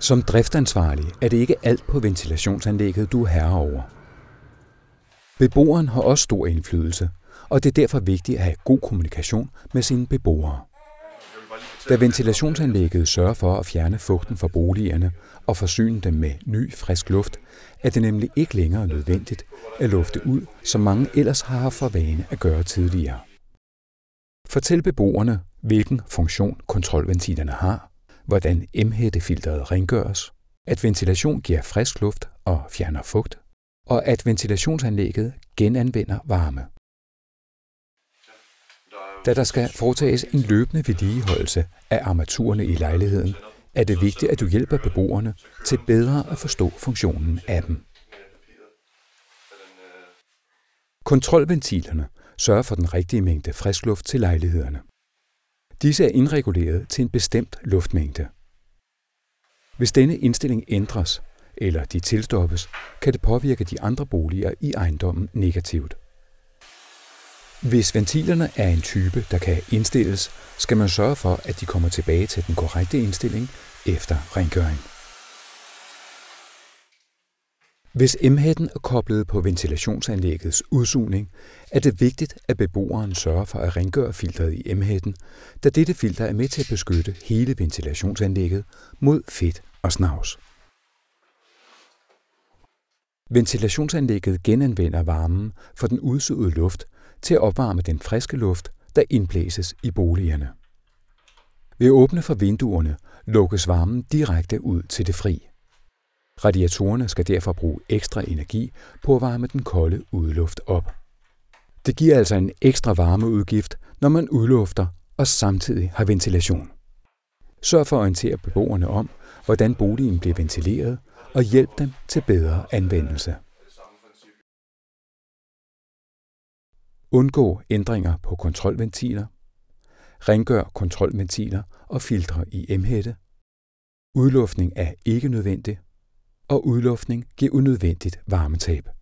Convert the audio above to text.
Som driftansvarlig er det ikke alt på ventilationsanlægget, du er herre over. Beboeren har også stor indflydelse, og det er derfor vigtigt at have god kommunikation med sine beboere. Da ventilationsanlægget sørger for at fjerne fugten fra boligerne og forsyne dem med ny, frisk luft, er det nemlig ikke længere nødvendigt at lufte ud, som mange ellers har haft for vane at gøre tidligere. Fortæl beboerne, hvilken funktion kontrolventilerne har, hvordan emhættefilteret rengøres, at ventilation giver frisk luft og fjerner fugt, og at ventilationsanlægget genanvender varme. Da der skal foretages en løbende vedligeholdelse af armaturerne i lejligheden, er det vigtigt, at du hjælper beboerne til bedre at forstå funktionen af dem. Kontrolventilerne sørger for den rigtige mængde frisk luft til lejlighederne. Disse er indreguleret til en bestemt luftmængde. Hvis denne indstilling ændres, eller de tilstoppes, kan det påvirke de andre boliger i ejendommen negativt. Hvis ventilerne er en type, der kan indstilles, skal man sørge for, at de kommer tilbage til den korrekte indstilling efter rengøring. Hvis emhætten er koblet på ventilationsanlæggets udsugning, er det vigtigt, at beboeren sørger for at rengøre filteret i emhætten, da dette filter er med til at beskytte hele ventilationsanlægget mod fedt og snavs. Ventilationsanlægget genanvender varmen fra den udsugede luft til at opvarme den friske luft, der indblæses i boligerne. Ved at åbne for vinduerne lukkes varmen direkte ud til det fri. Radiatorerne skal derfor bruge ekstra energi på at varme den kolde udluft op. Det giver altså en ekstra varmeudgift, når man udlufter og samtidig har ventilation. Sørg for at orientere beboerne om, hvordan boligen bliver ventileret, og hjælp dem til bedre anvendelse. Undgå ændringer på kontrolventiler. Rengør kontrolventiler og filtre i emhætte. Udluftning er ikke nødvendig og udluftning giver unødvendigt varmetab.